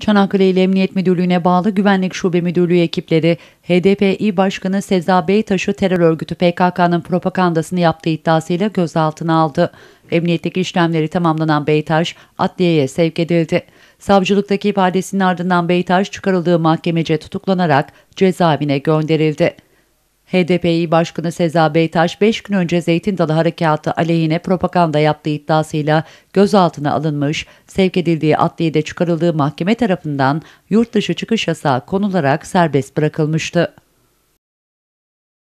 Çanakkale İl Emniyet Müdürlüğü'ne bağlı Güvenlik Şube Müdürlüğü ekipleri, HDP Başkanı Sevda Beytaş'ı terör örgütü PKK'nın propagandasını yaptığı iddiasıyla gözaltına aldı. Emniyetteki işlemleri tamamlanan Beytaş, adliyeye sevk edildi. Savcılıktaki ifadesinin ardından Beytaş çıkarıldığı mahkemece tutuklanarak cezaevine gönderildi. HDPİ Başkanı Seza Beytaş 5 gün önce Zeytin Dalı Harekatı aleyhine propaganda yaptığı iddiasıyla gözaltına alınmış, sevk edildiği adliyede çıkarıldığı mahkeme tarafından yurt dışı çıkış yasağı konularak serbest bırakılmıştı.